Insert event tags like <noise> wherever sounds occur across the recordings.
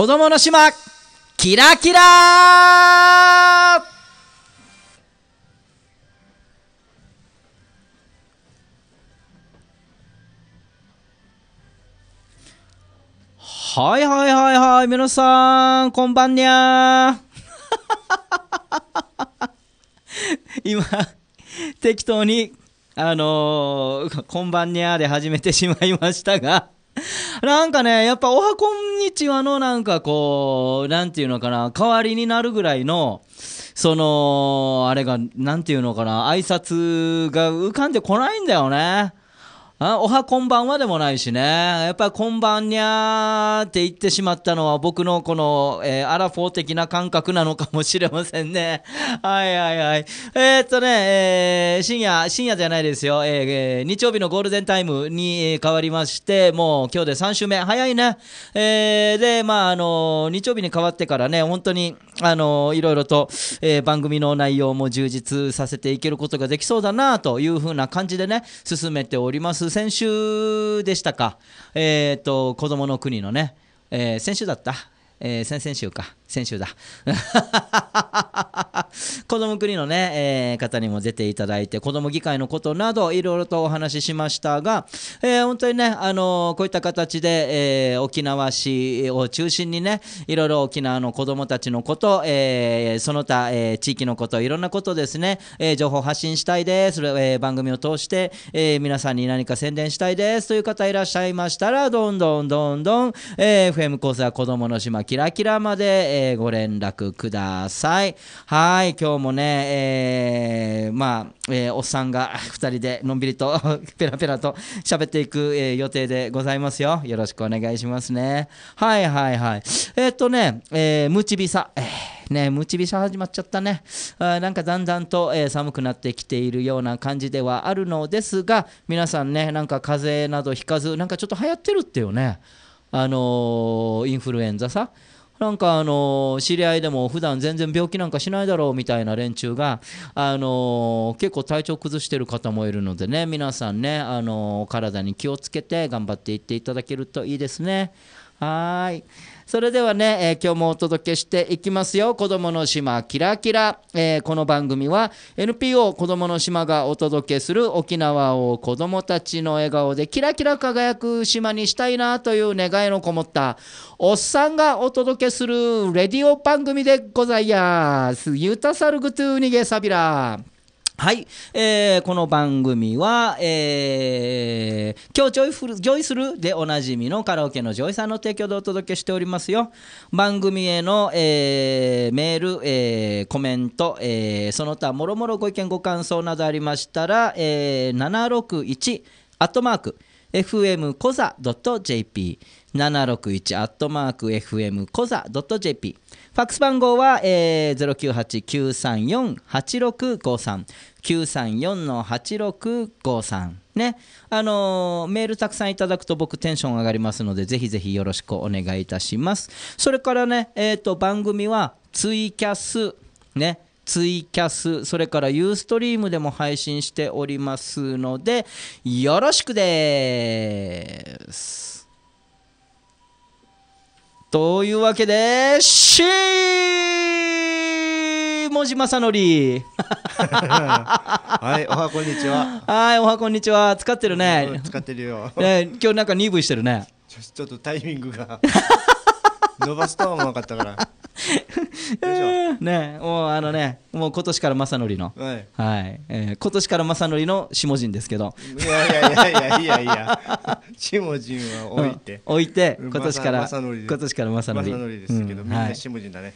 子供の島、キラキラはいはいはいはい、皆さん、こんばんにゃ <laughs> 今、適当に、あのー、こんばんにゃで始めてしまいましたが <laughs> なんかね、やっぱ、おはこんにちはのなんかこう、なんていうのかな、代わりになるぐらいの、その、あれが、なんていうのかな、挨拶が浮かんでこないんだよね。あおはこんばんはでもないしね。やっぱりこんばんにゃーって言ってしまったのは僕のこの、えー、アラフォー的な感覚なのかもしれませんね。<laughs> はいはいはい。えー、っとね、えー、深夜、深夜じゃないですよ。えー、日曜日のゴールデンタイムに変わりまして、もう今日で3週目。早いね。えー、で、まああの日曜日に変わってからね、本当に、あのいろいろと、えー、番組の内容も充実させていけることができそうだなというふうな感じでね、進めております。先週でしたか、えーと、と子どもの国のね、えー、先週だった、えー、先々週か、先週だ <laughs> 子ども国のね、えー、方にも出ていただいて子ども議会のことなどいろいろとお話ししましたが、えー、本当にね、あのー、こういった形で、えー、沖縄市を中心にねいろいろ沖縄の子どもたちのこと、えー、その他、えー、地域のこといろんなことですね、えー、情報発信したいです、えー、番組を通して、えー、皆さんに何か宣伝したいですという方いらっしゃいましたらどんどんどんどん、えー、FM コースは子どもの島キラキラまで、えーえー、ご連絡ください。はい、今日もね、えー、まあ、えー、おっさんが2 <laughs> 人でのんびりと <laughs> ペラペラと喋っていく、えー、予定でございますよ。よろしくお願いしますね。はいはいはい。えー、っとね、えー、ムチビサ。えーね、ムチビシ始まっちゃったね。あなんかだんだんと、えー、寒くなってきているような感じではあるのですが、皆さんね、なんか風邪などひかず、なんかちょっと流行ってるってよね。あのー、インフルエンザさ。なんかあの知り合いでも普段全然病気なんかしないだろうみたいな連中があの結構体調崩してる方もいるのでね皆さんねあの体に気をつけて頑張っていっていただけるといいですね。はい。それではね、えー、今日もお届けしていきますよ。子供の島キラキラ。えー、この番組は NPO 子供の島がお届けする沖縄を子供たちの笑顔でキラキラ輝く島にしたいなという願いのこもったおっさんがお届けするレディオ番組でございます。ユタサルグトゥーニゲサビラ。はい、えー、この番組は、えー、今日ジョイフル、ジョイするでおなじみのカラオケのジョイさんの提供でお届けしておりますよ。番組への、えー、メール、えー、コメント、えー、その他もろもろご意見ご感想などありましたら、えー、761アットマーク fm コザ .jp761 アットマーク fm コザ .jp ファックス番号は、えー、098-934-8653。934-8653ねあのー、メールたくさんいただくと僕テンション上がりますのでぜひぜひよろしくお願いいたしますそれからね、えーと番組はツイキャスねツイキャスそれからユーストリームでも配信しておりますのでよろしくですというわけで、しーもじまさのり。<laughs> はい、おはこんにちは。はい、おはこんにちは。使ってるね。使ってるよ。ね、今日なんか鈍いしてるね。ちょっとタイミングが。伸ばすとは思わなかったから。ねもうあのねもう今年から正則の、はいはいえー、今年から正則の下人ですけどいやいやいやいやいや下人は置いて、うん、置いて今年から、ま、今年から正則ですけど、うん、みんな下人だね、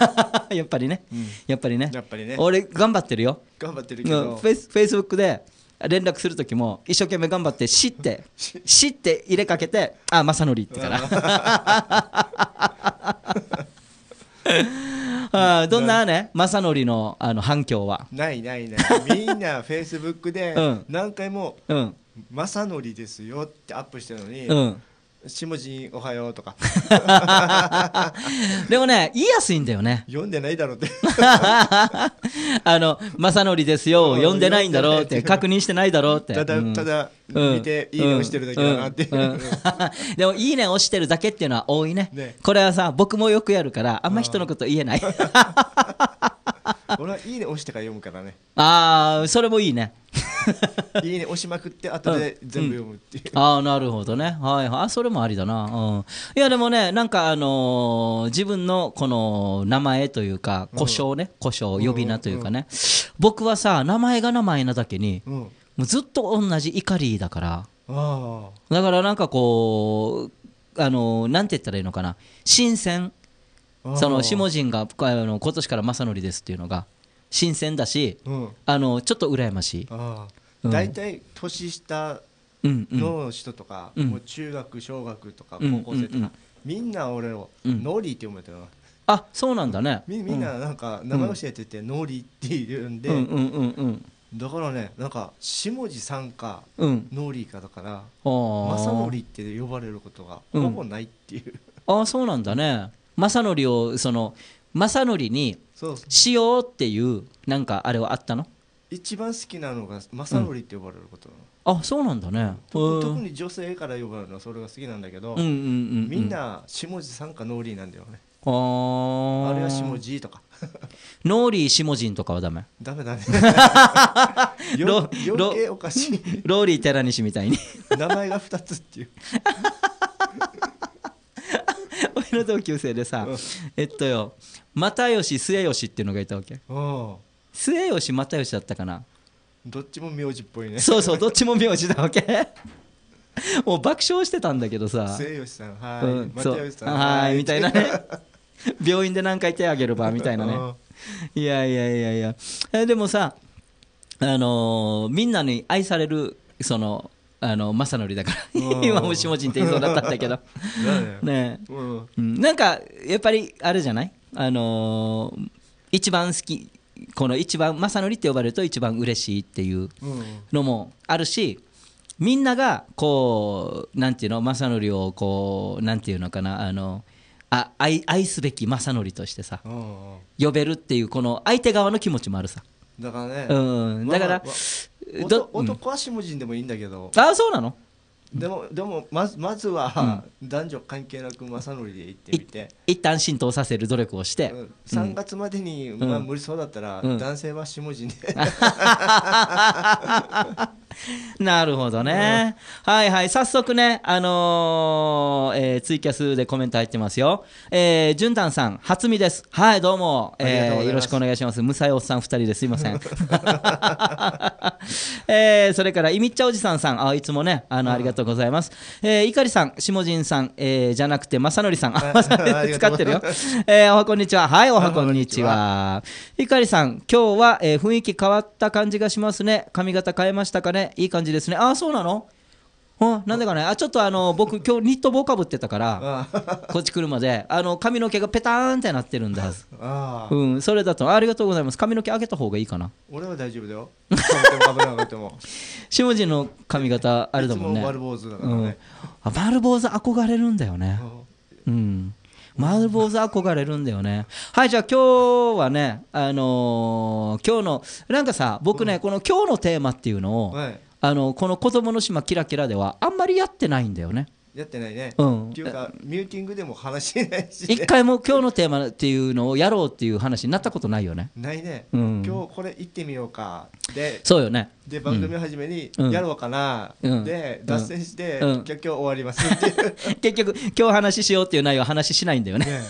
<laughs> やっぱりね、うん、やっぱりねやっぱりね俺頑張ってるよ頑張ってるけど、うん、フェスフェイスブックで連絡する時も一生懸命頑張って「し」って「し」って入れかけて「あ正則」ってから。あどんなね正則のあの反響はないないないみんな <laughs> フェイスブックで何回も「正則ですよ」ってアップしてるのに、うんしもじんおはようとか <laughs> でもね言いやすいんだよね読んでないだろうって <laughs> あの「正則ですよ」読んでないんだろうって確認してないだろうってただただ見て、いいね押してるだけだなっていう、<laughs> でも「いいね」押してるだけっていうのは多いね、ね、これはさ僕もよくやるからあんま人のこと言えない <laughs> 俺はいいね押してから読むからねああそれもいいね <laughs> いいね押しまくって後で全部読むっていう、うんああなるほどねはいあそれもありだな、うん、いやでもねなんかあのー、自分のこの名前というか故障ね、故障呼び名というかね、僕はさ名前が名前なだけに、もうずっと同じ怒りだからだからなんかこうあのー、なんて言ったらいいのかな新鮮その下人があの今年から正則ですっていうのが新鮮だし、うん、あのちょっと羨ましい。大体、うん、年下の人とか、うんもう中学小学とか高校生とか、うんうんうん、みんな俺をノリって読めてたの。あそうなんだねみみんななんか長野市えっててノリって言うんで、うんうんうんうんだからねなんか下地さんか、ノーリーかだから正則って呼ばれることがほぼないっていう、うん、ああそうなんだね正則をその正則にしようっていうなんかあれはあったの一番好きなのが正則って呼ばれること、うん、あそうなんだね特に女性から呼ばれるのはそれが好きなんだけど、みんな下地さんかノーリーなんだよねああれは下地とかノ <laughs> ーリー下人とかはダメダメダメ <laughs> 余計おかしいローリー寺西みたいに名前が2つっていう <laughs> <laughs> 俺の同級生でさ、えっとよ又吉末吉っていうのがいたわけ末吉又吉だったかなどっちも名字っぽいねそうそう <laughs> どっちも名字だわけ <laughs> もう爆笑してたんだけどさ末吉さんはい、うん、又吉さんはいみたいなね病院で何回手あげればみたいなねいやいやいやいやでもさあのー、みんなに愛されるそのあの正則だから今もしもちんって言いそうだったんだけど <laughs> ね、うん、なんかやっぱりあれじゃないあのー、一番好きこの一番正則って呼ばれると一番嬉しいっていうのもあるし、みんながこうなんていうの正則をこうなんていうのかなあのあ愛愛すべき正則としてさ、呼べるっていうこの相手側の気持ちもあるさだからね、うん、だから、男は下人でもいいんだけどあそうなのでもでもまずまずは男女関係なく正則で行ってみて、うん、一旦浸透させる努力をして、うん、3月までに、うん、まあ、無理そうだったら、うん、男性は下地で <laughs> なるほどね、はいはい早速ねあのー、えー、ツイキャスでコメント入ってますよえー、たんさん初見ですはいどうも、えー、よろしくお願いしますむさいおっさん2人ですいません <laughs> <laughs> えー、それからいみっちゃおじさんさんあいつもねあのありがとううございます。えいかりさん、しもじんさん、えー、じゃなくて、まさのりさん、あ、<laughs> 使ってるよ。えー、おはこんにちは。はい、おはこんにちは。いかりさん、今日は、えー、雰囲気変わった感じがしますね。髪型変えましたかね。いい感じですね。あ、そうなのうん、なんでかね、あちょっとあの僕、今日ニット帽かぶってたから、こっち来るまで、あの髪の毛がペターンってなってるんだ、うん、それだと、ありがとうございます、髪の毛上げた方がいいかな。俺は大丈夫だよ、しもじの髪型、あれだもんね、丸坊主だからね、うん、あ丸坊主憧れるんだよね、うん、丸坊主憧れるんだよね。はい、じゃあ今日はね、あのー、今日の、なんかさ、僕ね、この今日のテーマっていうのを、はいあのこの「子供の島キラキラ」ではあんまりやってないんだよね。やってないね、うん、っていうかミューティングでも話しないし、ね、一回も今日のテーマっていうのをやろうっていう話になったことないよねないね、うん、今日これ行ってみようかでそうよねで番組始めにやろうかな、うん、で脱線して、うん、結局今日終わりますって <laughs> 結局今日話しようっていう内容は話しないんだよねね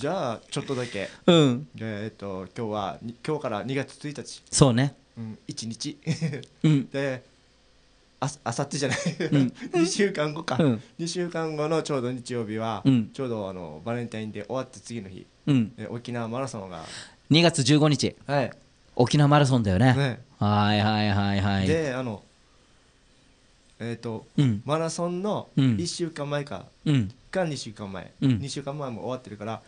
じゃあちょっとだけ、うん、えっ、と今日は今日から2月1日そうね、うん、1日、うん、<laughs> でああさってじゃない2 <laughs> 週間後か、うん、2週間後のちょうど日曜日は、うん、ちょうどあのバレンタインで終わって次の日、うん、沖縄マラソンが2月15日、はい、沖縄マラソンだよね、ねはいはいはいはいであのえっ、ー、と、うん、マラソンの1週間前か、うん、か2週間前、うん、2週間前も終わってるから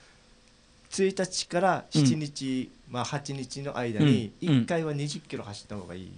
1日から7日、まあ、8日の間に1回は2 0キロ走った方がいい、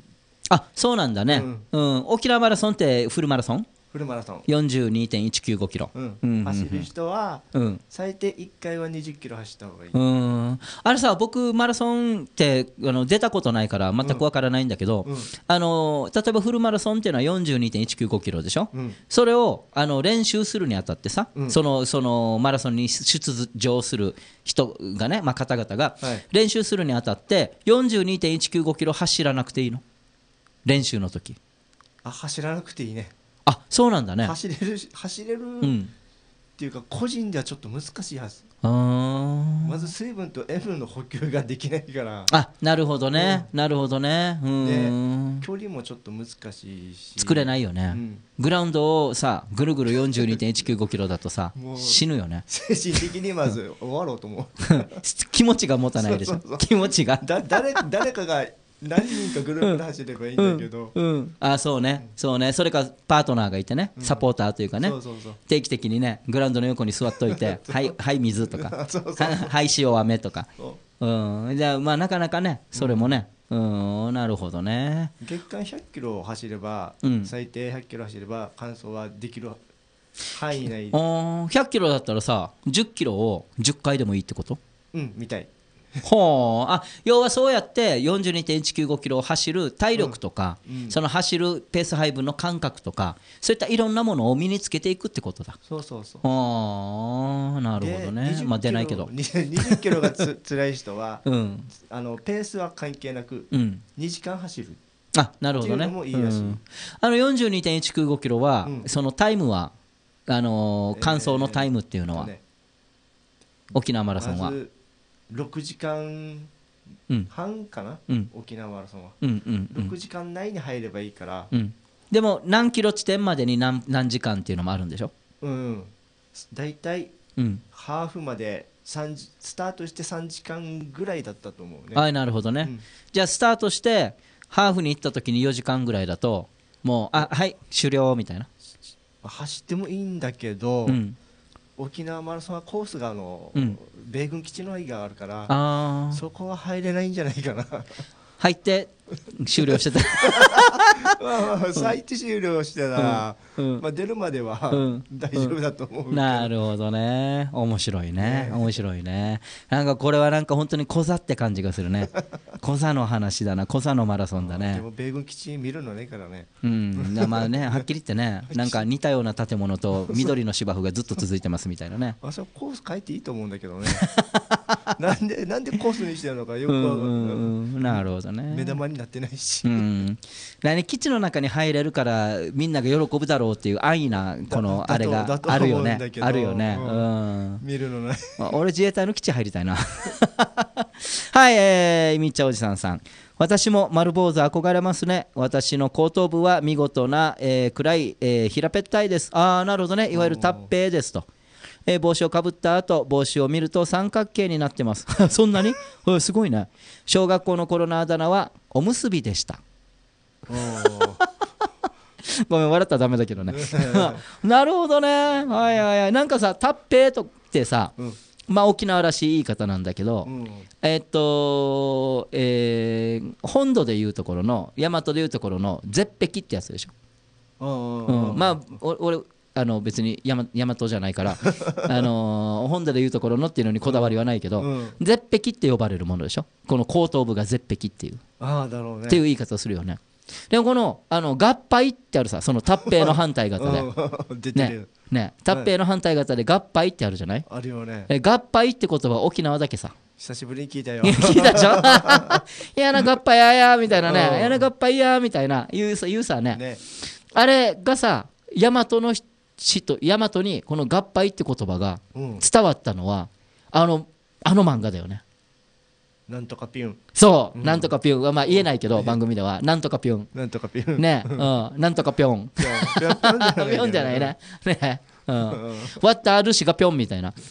あそうなんだね、うん、うん、沖縄マラソンってフルマラソンフルマラソン42.195キロ、うん走る人は、最低1回は20キロ走った方がいい、うん、あれさ僕マラソンってあの出たことないから全くわからないんだけど、うん、あの例えばフルマラソンっていうのは42.195キロでしょ、うん、それをあの練習するにあたってさ、そのそのマラソンに出場する人がね、まあ、方々が、練習するにあたって42.195キロ走らなくていいの練習の時あ走らなくていいねあそうなんだね走れる走れる、っていうか個人ではちょっと難しいはずまず水分と塩分の補給ができないからあなるほどね、うん、なるほどねで距離もちょっと難しいし作れないよね、うん、グラウンドをさぐるぐる42.195キロだとさ死ぬよね精神的にまず終わろうと思う <laughs> 気持ちが持たないでしょ <laughs> 気持ちがだ誰誰かが何人かグループで走ればいいんだけど、うんうん、あそうねそうねそれかパートナーがいてね、サポーターというかね定期的にねグラウンドの横に座っといて「<laughs> はいはい水」とか「<laughs> はい塩飴」とかうんじゃあまあなかなかねそれもね、うんなるほどね月間1 0 0キロ走れば、うん、最低1 0 0キロ走れば完走はできる範囲内1 0 0キロだったらさ1 0キロを10回でもいいってことうんみたい <laughs> ほうあ要はそうやって42.195キロを走る体力とか、うんうん、その走るペース配分の感覚とかそういったいろんなものを身につけていくってことだそうそうそうああなるほどねまあ出ないけど20キロがつ <laughs> 辛い人は、うん、あのペースは関係なく、うん、2時間走るあなるほどねいい、うん、あの42.195キロは、そのタイムはあのー、完走のタイムっていうのは、えーね、沖縄マラソンは、ま6時間半かな、うん、沖縄マラソンは、うんうんうん、6時間内に入ればいいから、うん、でも何キロ地点までに何何時間っていうのもあるんでしょう大体、うん、ハーフまでスタートして3時間ぐらいだったと思うねはいなるほどね、うん、じゃあスタートしてハーフに行った時に4時間ぐらいだともうあはい終了みたいな走ってもいいんだけど、うん、沖縄マラソンはコースがあの、うん、米軍基地の愛があるからそこは入れないんじゃないかな入って終了してたまあまあ最終了してたらまあ、出るまでは大丈夫だと思う、なるほどね面白いね面白いねなんかこれはなんか本当に小座って感じがするね <laughs> 小座の話だな小座のマラソンだねでも米軍基地見るのねからねうんまあね <laughs> はっきり言ってねなんか似たような建物と <laughs> 緑の芝生がずっと続いてますみたいなねあそコース変えていいと思うんだけどねなんでなんでコースにしてるのかよく、うかうん、なるほどね目玉にになってないし、うん、基地の中に入れるからみんなが喜ぶだろうっていう安易なこのあれがあるよねあるよね、うん、見るのまあ、俺自衛隊の基地入りたいな <laughs> はい、えー、みっちゃおじさんさん私も丸坊主憧れますね。私の後頭部は見事な、えー、暗い、えー、平べったいです。ああ、なるほどね。いわゆる達平ですと。えー、帽子をかぶった後帽子を見ると三角形になってます <laughs> そんなにすごいね小学校の頃のあだ名はおむすびでした <laughs> ごめん笑ったらダメだけどね <laughs> なるほどねはいはいはいなんかさ「タッペー」とってさ、うん、まあ沖縄らしい言い方なんだけど、うん、えっと、えー、本土でいうところの大和でいうところの絶壁ってやつでしょ、うん、まあ俺あの別に大和じゃないから <laughs> あの本土でいうところのっていうのにこだわりはないけど、うんうん、絶壁って呼ばれるものでしょこの後頭部が絶壁っていうああだろうねっていう言い方をするよねでもこのあの合敗ってあるさその達平の反対型で <laughs> ねね達平の反対型で合敗ってあるじゃないあるよね合敗って言葉沖縄だけさ久しぶりに聞いたよ聞いたでしょ <laughs> 嫌な合敗ややみたいなね嫌な合敗やみたいな言うさ言うさね、ね、あれがさ大和の人氏と大和にこの合敗って言葉が伝わったのは、あのあの漫画だよねなんとかピュンそう、うん、なんとかピュンはまあ言えないけど、番組ではなんとかピュンなんとかピュンね、うん、なんとかピョンピョンじゃないねね、うん、割ったあるしがピョンみたいな <laughs>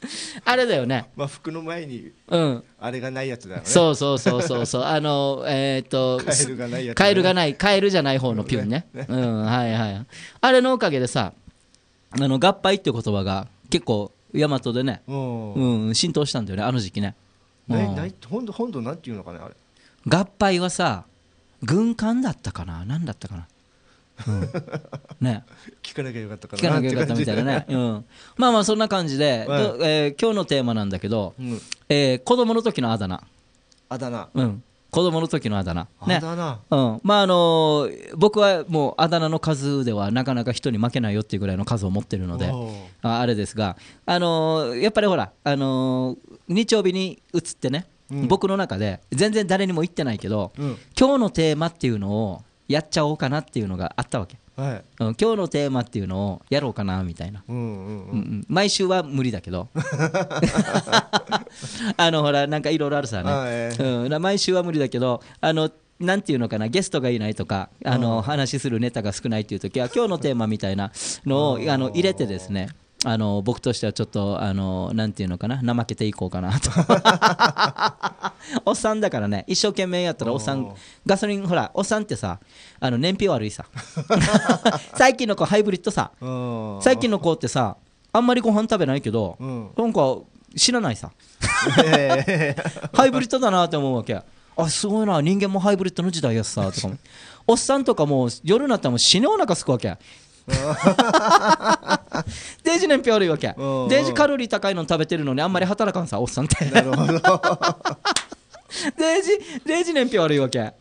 <laughs> あれだよね。まあ服の前に、うん、あれがないやつだよね。そうそうそうそうそう。<laughs> あのえっ、ー、とカエルがないやつ、ね、カエルがないカエルじゃない方のピュンね。ねねうんはいはい。あれのおかげでさ、あの合杯っていう言葉が結構大和でね、うん浸透したんだよねあの時期ね。ね、ない本土本土なんていうのかねあれ。合杯はさ軍艦だったかななんだったかな。うん、ね <laughs> 聞かなきゃよかったかな聞かなきゃよかったみたいなね、うん、まあまあそんな感じで、はい、えー、今日のテーマなんだけど、うん、えー、子供の時のあだ名あだ名うん子供の時のあだ名、ね、あだ名、うん、まああの僕はもうあだ名の数ではなかなか人に負けないよっていうぐらいの数を持ってるのであれですが、あのー、やっぱりほら、あのー、日曜日に移ってね、うん、僕の中で全然誰にも言ってないけど、うん、今日のテーマっていうのをやっちゃおうかなっていうのがあったわけ、はい、今日のテーマっていうのをやろうかなみたいな、うんうん毎週は無理だけど <laughs> <laughs> あのほらなんかいろいろあるさね、えー、うん、毎週は無理だけどあのなんていうのかなゲストがいないとかあの、話するネタが少ないっていう時は今日のテーマみたいなのをあの入れてですねあの僕としてはちょっとあのなんていうのかな怠けていこうかなと <laughs> おっさんだからね一生懸命やったらおっさんガソリンほらおっさんってさあの燃費悪いさ <laughs> 最近の子ハイブリッドさ最近の子ってさあんまりご飯食べないけど、うん、なんか知らないさハイブリッドだなって思うわけあすごいな人間もハイブリッドの時代やさとかおっさんとかもう夜になったらもう死ぬお腹すくわけ <laughs> デージ燃費悪いわけデージカロリー高いの食べてるのにあんまり働かんさおっさんってなるほど <laughs> デージデージ燃費悪いわけ、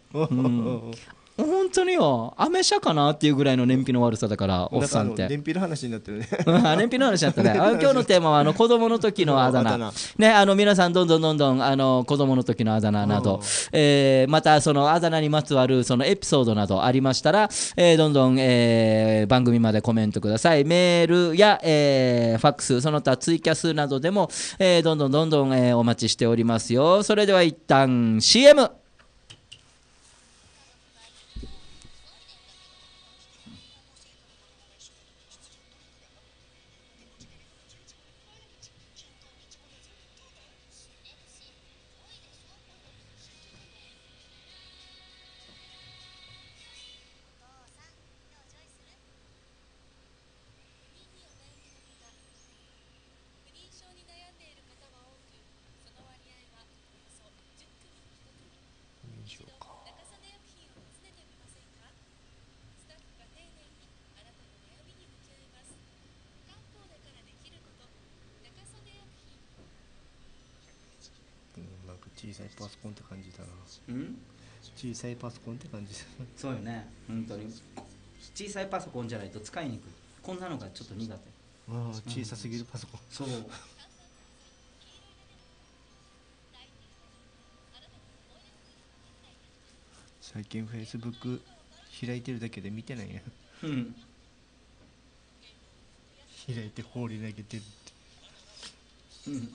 本当によアメ車かなっていうぐらいの燃費の悪さだからおっさんって燃費の話になってるね燃費の話なったね <laughs> 今日のテーマはあの子供の時のあだ名ねあの皆さんどんどんどんどんあの子供の時のあだ名など、えー、またそのあだ名にまつわるそのエピソードなどありましたら、えー、どんどん、えー、番組までコメントくださいメールや、えー、ファックスその他ツイキャスなどでも、えー、どんどんどんどん、えー、お待ちしておりますよそれでは一旦 CM 小さいパソコンって感じそうよね本当に小さいパソコンじゃないと使いにくいこんなのがちょっと苦手ああ小さすぎるパソコンそう最近フェイスブック開いてるだけで見てないやうん開いて放り投げてるってうん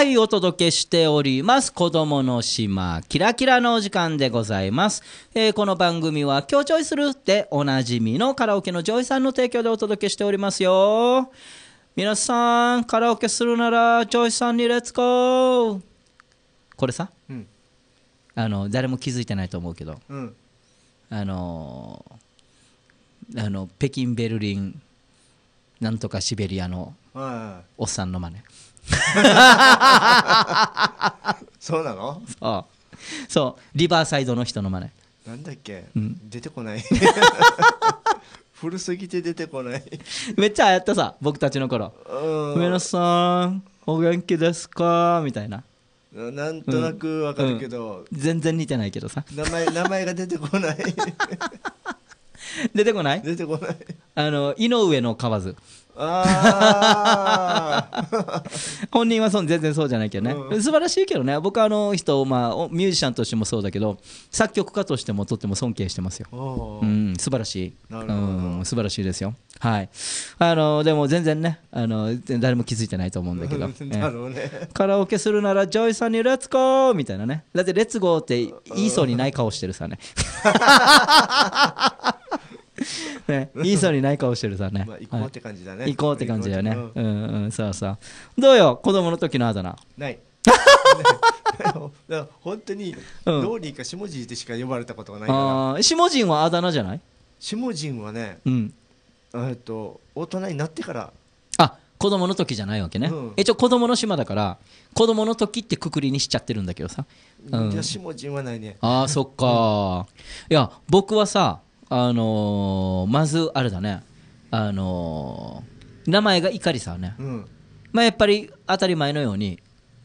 はいお届けしております子供の島キラキラのお時間でございます、えー、この番組は今日チョイするっておなじみのカラオケのジョイさんの提供でお届けしておりますよ皆さんカラオケするならジョイさんにレッツゴーこれさ、うん、あの誰も気づいてないと思うけど、うん、あのー、あの北京ベルリンなんとかシベリアのおっさんの真似、はい <laughs> そうなのそうそうリバーサイドの人の真似なんだっけ、うん、出てこない <laughs> 古すぎて出てこないめっちゃやったさ僕たちの頃「上野さんお元気ですか?」みたいななんとなくわかるけど、うんうん、全然似てないけどさ名前名前が出てこない <laughs> 出てこない出てこないあの井上の河津本人はそ全然そうじゃないけどね、うん、素晴らしいけどね僕はあの人、まあ、ミュージシャンとしてもそうだけど作曲家としてもとっても尊敬してますよ、うん、素晴らしい、うん、素晴らしいですよ、はい、あのでも全然ねあの誰も気づいてないと思うんだけど、<laughs> ね、カラオケするならジョイさんに「レッツゴー!」みたいなねだって「レッツゴー!」って言いそうにない顔してるさね <laughs> ね、いいそうにない顔してるさね、まあ、行こうって感じだね、はい、行こうって感じだよねうんうんそうそうどうよ子供の時のあだ名ない <laughs> 本当にどうにか下地でしか呼ばれたことがないから、うん、下人はあだ名じゃない下人はね、うん、えっと大人になってからあ子供の時じゃないわけね、うん、一応子供の島だから子供の時ってくくりにしちゃってるんだけどさ、うん、あ下人はないねああそっか、うん、いや僕はさあのー、まずあれだねあのー、名前がりさんね、うん、まあやっぱり当たり前のように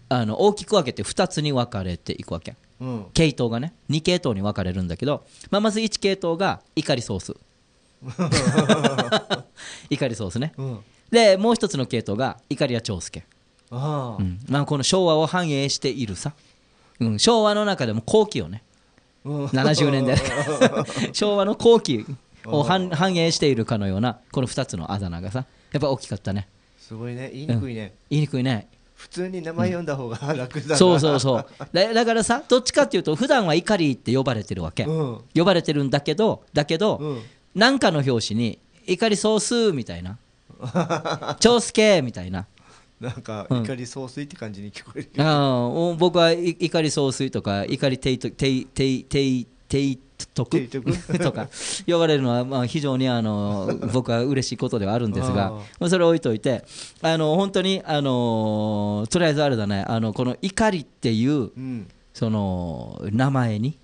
あの大きく分けて2つに分かれていくわけ、うん、系統がね2系統に分かれるんだけど、まあ、まず1系統がりソース怒り <laughs> ソースね、うん、でもう一つの系統が怒りや長介あ、うんまあ、この昭和を反映しているさ、うん、昭和の中でも後期をね70年代 <laughs> 昭和の後期を反映しているかのようなこの2つのあだ名がさやっぱ大きかったねすごいね言いにくいね、うん、言いにくいね普通に名前読んだ方が楽だうん、そうそうそうだからさどっちかっていうと普段は「怒り」って呼ばれてるわけ、うん、呼ばれてるんだけどだけど、うん、なんかの表紙に「怒り総数」みたいな「長介」みたいななんか怒り総帥って感じに聞こえる、うん、あ僕は怒り総帥とか怒り提提提提提徳とか呼ばれるのはまあ非常にあの <laughs> 僕は嬉しいことではあるんですがまあそれ置いといてあの本当にあのとりあえずあれだねあのこの怒りっていうその名前に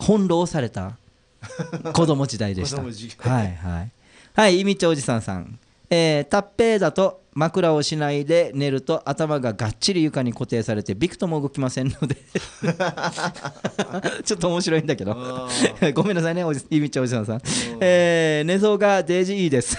翻弄された子供時代でした <laughs> はいはいはい意味長おじさんさんえー、タッペーだと枕をしないで寝ると頭ががっちり床に固定されてびくとも動きませんので <laughs> ちょっと面白いんだけどごめんなさいねおじいみちゃんおじさんさん、えー、寝相がデージいいです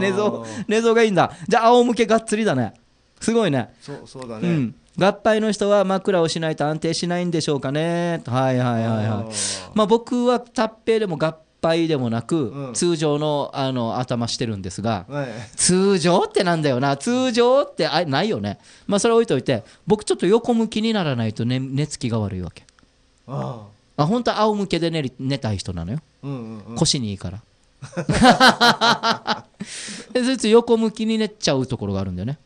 寝相寝相がいいんだじゃあ仰向けがっつりだねすごいねそうそうだね、うん合敗の人は枕をしないと安定しないんでしょうかね。はいはいはいはい。まあ僕はタッペイでも合いでもなく、うん、通常のあの頭してるんですが、はい、通常ってなんだよな通常ってあないよねまあそれ置いといて僕ちょっと横向きにならないと、寝つきが悪いわけああ本当は仰向けで寝寝たい人なのよ、うんうんうん、腰にいいからずつ横向きに寝ちゃうところがあるんだよね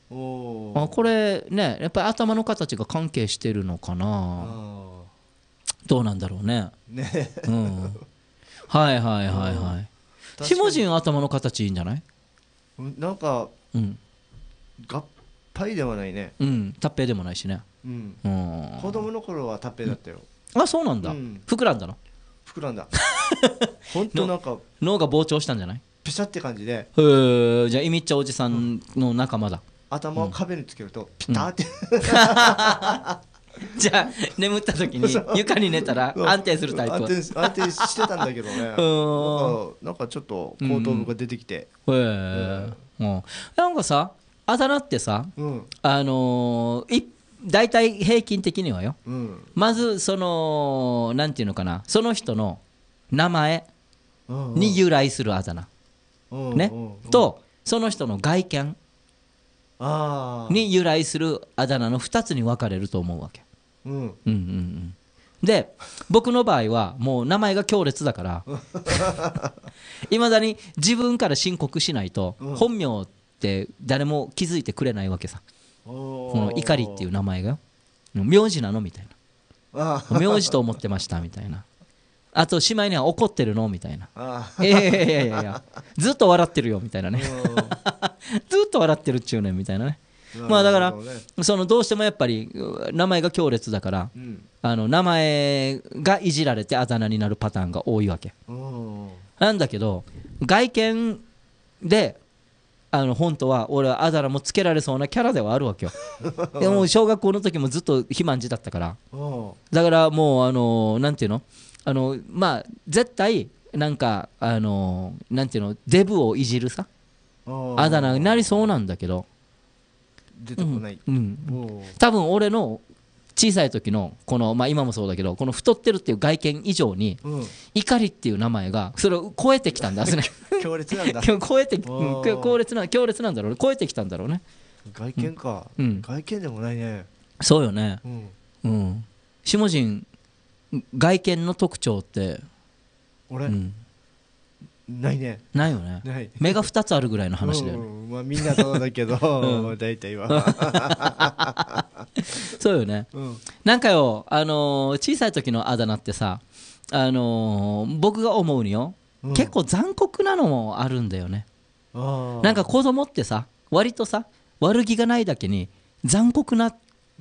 あこれねやっぱり頭の形が関係してるのかなどうなんだろうねね、うんはいはいはいはいしもじん頭の形いいんじゃないなんか、うん、合体ではないねうんタッペでもないしねうん、うん、子供の頃はタッペだったよ、うん、あそうなんだ、うん、膨らんだの膨らんだ <laughs> 本当なんか脳が膨張したんじゃないペシャって感じでへえじゃあいみっちゃおじさんの仲間だ、頭を壁につけると、ピタって、<laughs> <laughs> じゃあ眠った時に床に寝たら安定するタイプ安定安定してたんだけどね <laughs> なんかちょっと後頭部が出てきて、へえ、うん、なんかさあだ名ってさ、うん、あのー、大体平均的にはよ、うん、まずそのなんていうのかなその人の名前に由来するあだ名、ね、とその人の外見に由来するあだ名の2つに分かれると思うわけうんうんうんで僕の場合はもう名前が強烈だからいま <laughs> だに自分から申告しないと本名って誰も気づいてくれないわけさ、うん、この怒りっていう名前が名字なのみたいな名字と思ってましたみたいなあと姉妹には怒ってるのみたいな「いやいやいやいやずっと笑ってるよ」みたいなね <laughs> ずっと笑ってるっちゅうねんみたいなねまあだから、そのどうしてもやっぱり名前が強烈だから、あの名前がいじられてあだ名になるパターンが多いわけ。なんだけど外見であの本当は俺はあだ名もつけられそうなキャラではあるわけよ <laughs> でも小学校の時もずっと肥満児だったからだからもうあのなんていうのあのまあ絶対なんかあのなんていうのデブをいじるさあだ名になりそうなんだけど出てこない、うんうん、多分俺の小さい時のこの、まあ、今もそうだけどこの太ってるっていう外見以上に、うん、怒りっていう名前がそれを超えてきたんだ <laughs> 強烈なんだ <laughs> 超えて強烈な強烈なんだろう超えてきたんだろうね外見か、うん、外見でもないねそうよねうん、下人外見の特徴って俺、うんないねないよねない目が2つあるぐらいの話だよね、うんまあ、みんなそうだけど、うん、大体は <laughs> そうよね、うん、なんかよ、あのー、小さい時のあだ名ってさ、あのー、僕が思うによ、うん、結構残酷なのもあるんだよねなんか子供ってさ割とさ悪気がないだけに残酷な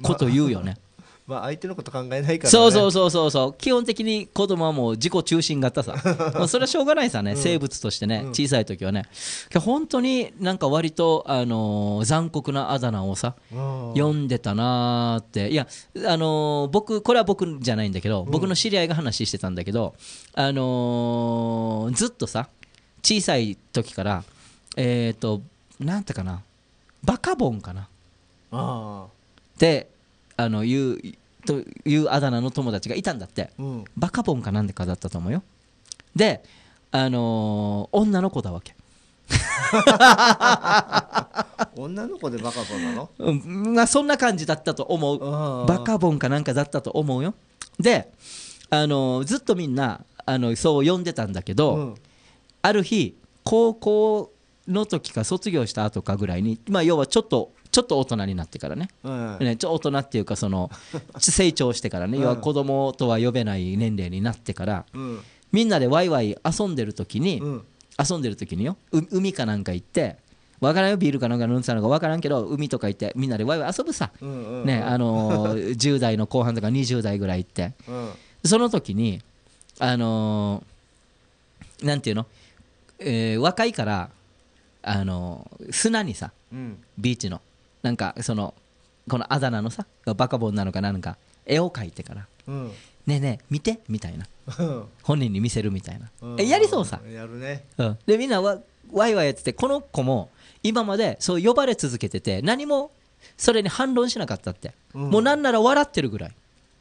こと言うよね、ままあ、相手のこと考えないから、ね、そうそうそうそう基本的に子供はもう自己中心型さ <laughs> まあそれはしょうがないさね、うん、生物としてね、小さい時はね本当になんか割と、あのー、残酷なあだ名をさ読んでたなーっていや、あのー、僕これは僕じゃないんだけど、僕の知り合いが話してたんだけど、あのー、ずっとさ小さい時からえっ、となんてかなバカボンかなであの言うというあだ名の友達がいたんだって、うん、バカボンかなんでかだったと思うよで、あのー、女の子だわけ <laughs> 女の子でバカボンなの、うんまあ、そんな感じだったと思うバカボンかなんかだったと思うよで、あのー、ずっとみんなあのそう呼んでたんだけど、うん、ある日高校の時か卒業した後かぐらいに、まあ、要はちょっとちょっと大人になってからね,、ねちょ大人っていうかその <laughs> 成長してからね、要は子供とは呼べない年齢になってから、みんなでワイワイ遊んでる時に、遊んでる時によ海かなんか行って分からんよビールかなんか飲んでたのか分からんけど海とか行ってみんなでワイワイ遊ぶさ、ねあのー、10代の後半とか20代ぐらい行って、その時にあのー、なんていうの、えー、若いからあのー、砂にさ、ビーチのなんかそのこのあだ名のさバカボンなのかなんか絵を描いてから「うん、ねえねえ見て」みたいな本人に見せるみたいな、うん、えやりそうさやるね、うん、でみんなわわいわいやっててこの子も今までそう呼ばれ続けてて何もそれに反論しなかったって、うん、もうなんなら笑ってるぐらい、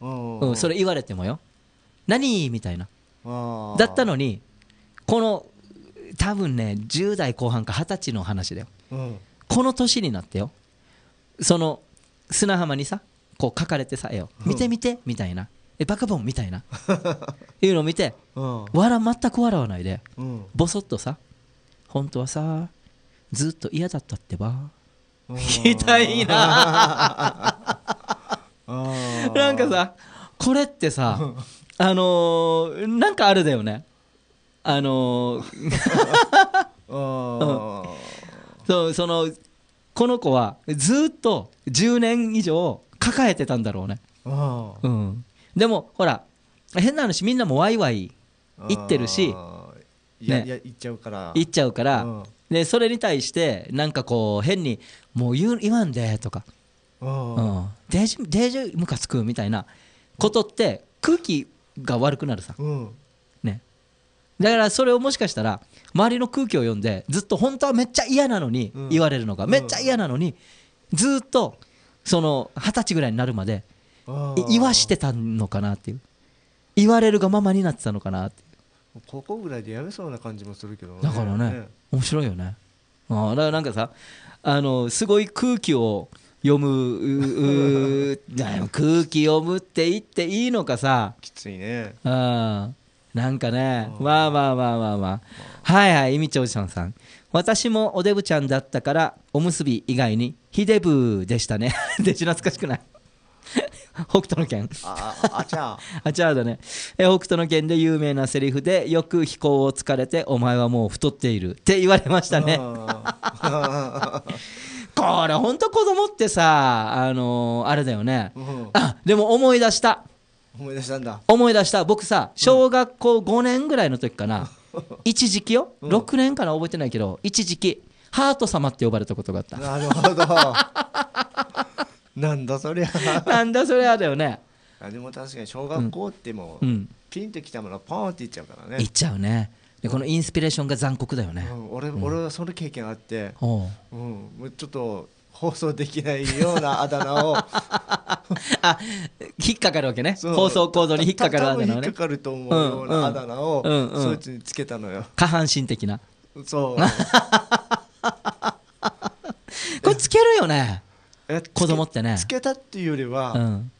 うん、それ言われてもよ何みたいなだったのにこの多分ね10代後半か二十歳の話だよ、この年になってよその砂浜にさこう書かれてさ絵を「見て見て」みたいな「えバカボン」みたいな <laughs> いうのを見て、うん、笑全く笑わないで、うん、ボソッとさ「本当はさずっと嫌だったってば」みたいな <laughs> なんかさこれってさあのー、なんかあれだよねあのー <laughs> うん、そうそのこの子はずっと10年以上抱えてたんだろうね、うん、でもほら変な話みんなもワイワイ言ってるしね、い行っちゃうから行っちゃうから、うん、でそれに対してなんかこう変に「もう言言わんで」とか「デん、デジデジムカつく」みたいなことって空気が悪くなるさ、うん、ね、だからそれをもしかしたら周りの空気を読んでずっと本当はめっちゃ嫌なのに、言われるのが、めっちゃ嫌なのにずっとその二十歳ぐらいになるまで言わしてたのかなっていう言われるがままになってたのかなってここぐらいでやめそうな感じもするけど、ね、だからね、ね、面白いよねあだからなんかさあのすごい空気を読む <laughs> 空気読むって言っていいのかさきついねああなんかねまあまあまあまあまあはいはいいみちおじさんさん私もおデブちゃんだったからおむすび以外にひデブでしたねでち <laughs> 懐かしくない <laughs> 北斗の拳ああちゃあち <laughs> ゃだねえ北斗の拳で有名なセリフでよく飛行を疲れてお前はもう太っているって言われましたねこれほんと子供ってさあのー、あれだよね、うん、あでも思い出した思い出したんだ思い出した僕さ小学校5年ぐらいの時かな、一時期よ、6年から覚えてないけど一時期ハート様って呼ばれたことがあったなるほどなんだそりゃなんだそりゃだよねあでも確かに小学校ってもう、うん、ピンときたものポンっていっちゃうからねいっちゃうねでこのインスピレーションが残酷だよね、うん、俺、うん、俺はその経験あって、うん、ちょっと放送できないようなあだ名を <laughs> あ引っかかるわけね放送コードに引っかかるあだ名をね引っかかると思うようなあだ名を、うんうん、そいつにつけたのよ下半身的なそう <laughs> これつけるよね子供ってねつけたっていうよりは、うん、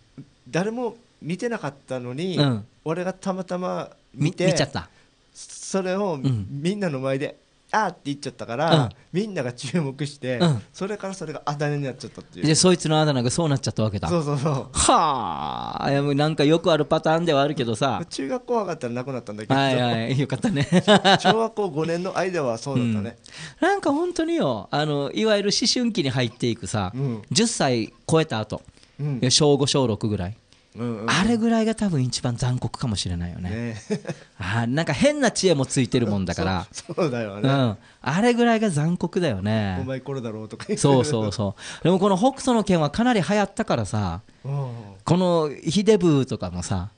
誰も見てなかったのに、うん、俺がたまたま見て見ちゃったそれをみんなの前であーって言っちゃったから、うんみんなが注目して、うんそれからそれがあだ名になっちゃったっていうでそいつのあだ名がそうなっちゃったわけだそうそうそうはあいやもうなんかよくあるパターンではあるけどさ中学校上がったらなくなったんだけど、はいはいよかったね <laughs> 小学校5年の間はそうだったね、なんか本当によあのいわゆる思春期に入っていくさ、うん10歳超えた後、うん小5小6ぐらいうんうん、あれぐらいが多分一番残酷かもしれないよねね <laughs> あなんか変な知恵もついてるもんだからそうだよね、うん、あれぐらいが残酷だよねお前これだろうとかそうそうそうでもこの北斗の拳はかなり流行ったからさ、うん、このヒデブーとかもさ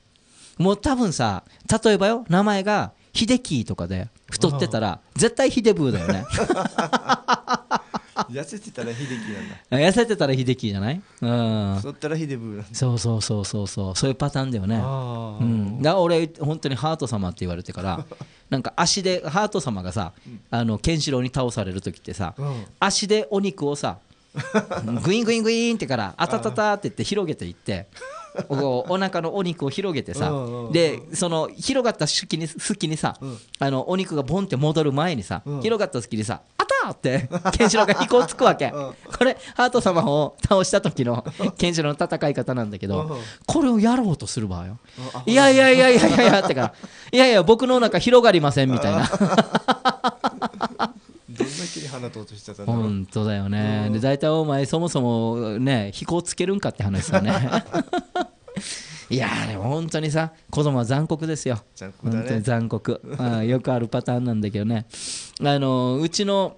もう多分さ例えばよ名前がヒデキーとかで太ってたら絶対ヒデブーだよね <laughs> 痩せてたら秀樹なんだ痩せてたら秀樹じゃないうんそったら秀なんだそうそうそうそうそうそういうパターンだよねうんだから俺本当にハート様って言われてから <laughs> なんか足でハート様がさ、あのケンシロウに倒される時ってさ、足でお肉をさ <laughs> グイングイングインってから「あたたた」って言って広げていってお腹のお肉を広げてさ、でその広がった隙に隙にさ、あのお肉がボンって戻る前にさ、広がった隙にさ「あた!」ってケンシロウが飛行つくわけ、これハート様を倒した時のケンシロウの戦い方なんだけど、これをやろうとする場合よいやいやいやいやいやってかいやいや僕のお腹広がりませんみたいな。どんだり放とうとしてたんだろう本当だよね、で大体お前そもそもね飛行つけるんかって話だねいやでも本当にさ子供は残酷ですよ残酷、ね、本当に残酷あよくあるパターンなんだけどねあのうちの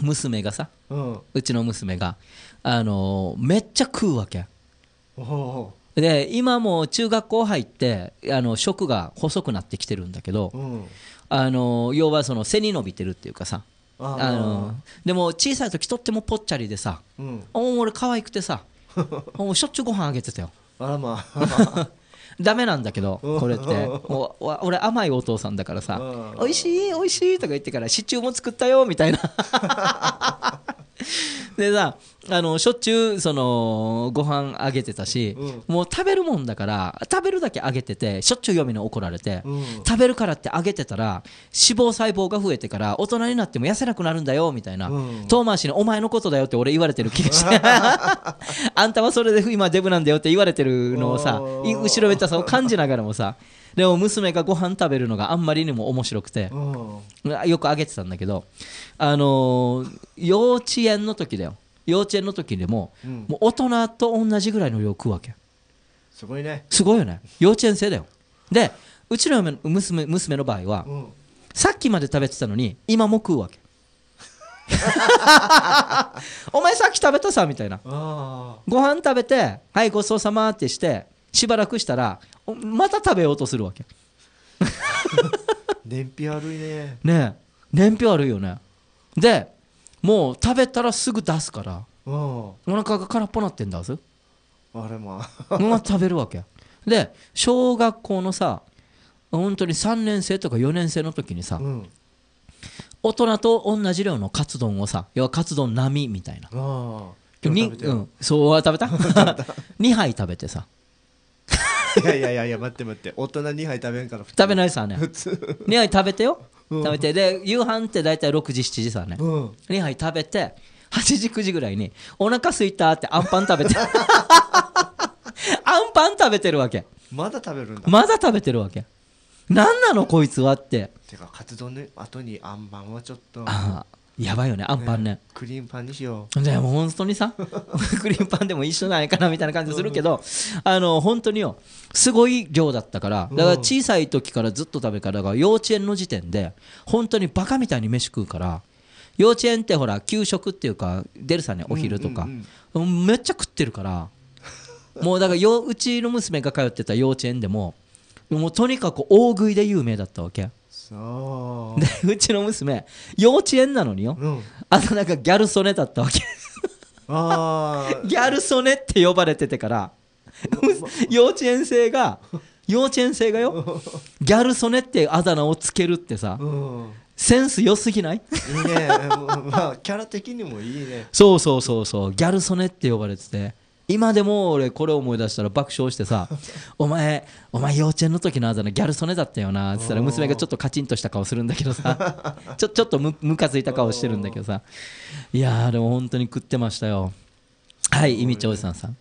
娘がさ、うん、うちの娘があのめっちゃ食うわけで今も中学校入ってあの食が細くなってきてるんだけど、うん、あの要はその背に伸びてるっていうかさあのでも小さい時とってもぽっちゃりでさ、うん、俺可愛くてさ <laughs> しょっちゅうご飯あげてたよあらまあ <laughs> ダメなんだけどこれってもう俺甘いお父さんだからさ「美味しい美味しい」とか言ってから「シチューも作ったよ」みたいな <laughs> <laughs> でさあのしょっちゅうそのご飯あげてたし、うんもう食べるもんだから食べるだけあげててしょっちゅう読みの怒られて、うん食べるからってあげてたら脂肪細胞が増えてから大人になっても痩せなくなるんだよみたいな、うん遠回しにお前のことだよって俺言われてる気がして <laughs> あんたはそれで今デブなんだよって言われてるのをさ後ろめたさを感じながらもさでも娘がご飯食べるのがあんまりにも面白くてよくあげてたんだけどあの幼稚園の時だよ幼稚園の時でもうん、もう大人と同じぐらいの量食うわけすごいねすごいよね幼稚園生だよでうちの娘娘の場合は、うん、さっきまで食べてたのに今も食うわけ <laughs> お前さっき食べたさみたいなご飯食べてはいごちそうさまってしてしばらくしたらまた食べようとするわけ <laughs> 燃費悪いねね燃費悪いよねでもう食べたらすぐ出すからお腹が空っぽなってんだすあれまあ <laughs> まあ食べるわけで小学校のさ本当に3年生とか4年生の時にさ、うん、大人と同じ量のカツ丼をさ要はカツ丼並みみたいなあに、うん、そう食べた2 <laughs> 杯食べてさいやいやいや待って待って大人2杯食べんから食べないさね普通2杯食べてよ、食べてで夕飯って大体6時7時さね、うん、2杯食べて8時9時ぐらいにお腹すいたってあんパン食べてあんパン食べてるわけまだ食べるんだまだ食べてるわけ何なのこいつはっててかカツ丼の後にあんパンはちょっとああやばいよねあんパンねクリームパンにしようじゃあもう本当にさ <laughs> クリームパンでも一緒なんやかなみたいな感じするけど、あの本当によすごい量だったからだから小さい時からずっと食べからが幼稚園の時点で本当にバカみたいに飯食うから幼稚園ってほら給食っていうか出るさねお昼とか、めっちゃ食ってるからもうだからようちの娘が通ってた幼稚園でももうとにかく大食いで有名だったわけ。で <laughs> うちの娘幼稚園なのによ、うん、あのなんかギャル曽根だったわけ <laughs> ギャル曽根って呼ばれててから <laughs> 幼稚園生が幼稚園生がよギャル曽根ってあだ名をつけるってさ、うん、センス良すぎないいいねまあキャラ的にもいいねそうそうそうそうギャル曽根って呼ばれてて今でも俺これ思い出したら爆笑してさ「<laughs> お前お前幼稚園の時のあだ名ギャル曽根だったよな」っつったら娘がちょっとカチンとした顔するんだけどさ <laughs> ちょちょっとムカついた顔してるんだけどさいやでも本当に食ってましたよはい意味長さんさん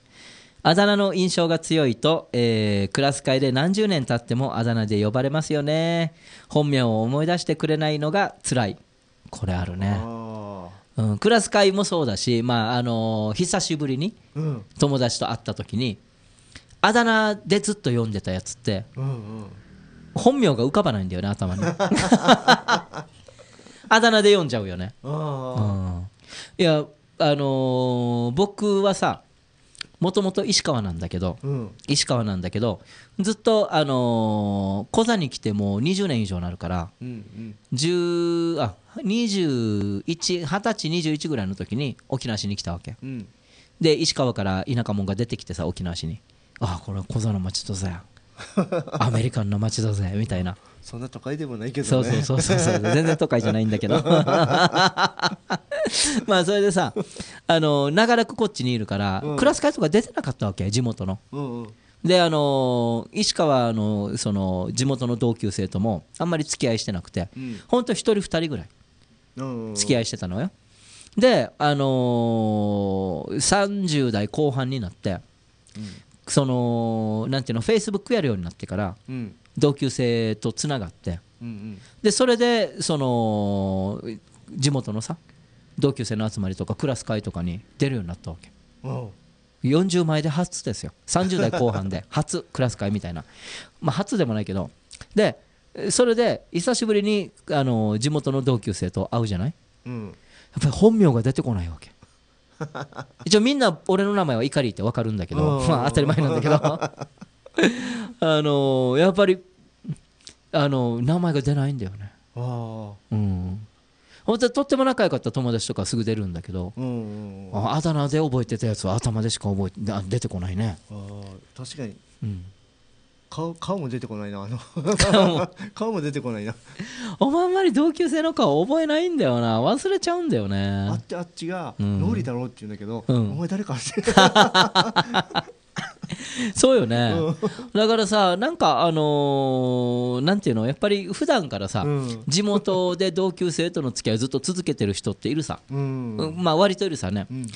あだ名の印象が強いと、えー、クラス会で何十年経ってもあだ名で呼ばれますよね本名を思い出してくれないのが辛いこれあるねん、クラス会もそうだし、まああのー、久しぶりに友達と会った時に、あだ名でずっと読んでたやつって、うんうん、本名が浮かばないんだよね頭に <laughs> あだ名で読んじゃうよね、うん、いやあのー、僕はさもともと石川なんだけど、うん、石川なんだけどずっとあのー、小座に来てもう20年以上になるから、うんうん、10あ21二十歳21ぐらいの時に沖縄市に来たわけ、うん、で石川から田舎者が出てきてさ沖縄市にああこれは小座の町だぜ <laughs> アメリカンの町だぜみたいなそんな都会でもないけど、ね、そうそうそうそう全然都会じゃないんだけど <laughs> まあそれでさあの長らくこっちにいるから、うん、クラス会とか出てなかったわけ地元の、うんうん、であの石川のその地元の同級生ともあんまり付き合いしてなくて、本当ほんと1人2人ぐらい付き合いしてたのよであのー、30代後半になって、うん、そのなんていうのフェイスブックやるようになってから、うん、同級生とつながって、うんうん、でそれでその地元のさ同級生の集まりとかクラス会とかに出るようになったわけ40枚で初ですよ30代後半で初クラス会みたいなまあ初でもないけどでそれで久しぶりにあの地元の同級生と会うじゃない、うん、やっぱり本名が出てこないわけ <laughs> 一応みんな俺の名前は怒りって分かるんだけど、まあ当たり前なんだけど <laughs> あのやっぱりあの名前が出ないんだよねほ、うん本当とっても仲良かった友達とかすぐ出るんだけど、うんうん、あだ名で覚えてたやつは頭でしか覚えて出てこないねあ確かに、うん、顔顔も出てこないなあの <laughs> 顔も出てこないなお前あんまり同級生の顔覚えないんだよな忘れちゃうんだよねあっちあっちが「脳裏だろ」って言うんだけど「うん、お前誰か」っ <laughs> てそうよね、だからさなんかあのー、なんていうのやっぱり普段からさ、うん、地元で同級生との付き合いずっと続けてる人っているさ、うん、まあ割といるさね、うん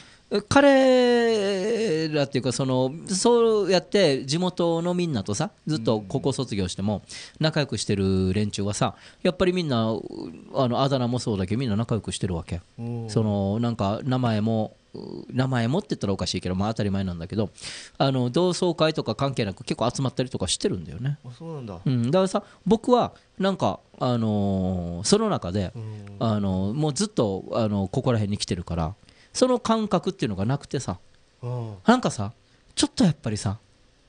彼らっていうかそのそうやって地元のみんなとさずっと高校卒業しても仲良くしてる連中はさやっぱりみんなあのあだ名もそうだけどみんな仲良くしてるわけそのなんか名前も名前もって言ったらおかしいけど、まあ、当たり前なんだけどあの同窓会とか関係なく結構集まったりとかしてるんだよねそうなんだ、うん、だからさ僕はなんか、あのその中で、あのもうずっと、あのここら辺に来てるからその感覚っていうのがなくてさ、うん、なんかさちょっとやっぱりさ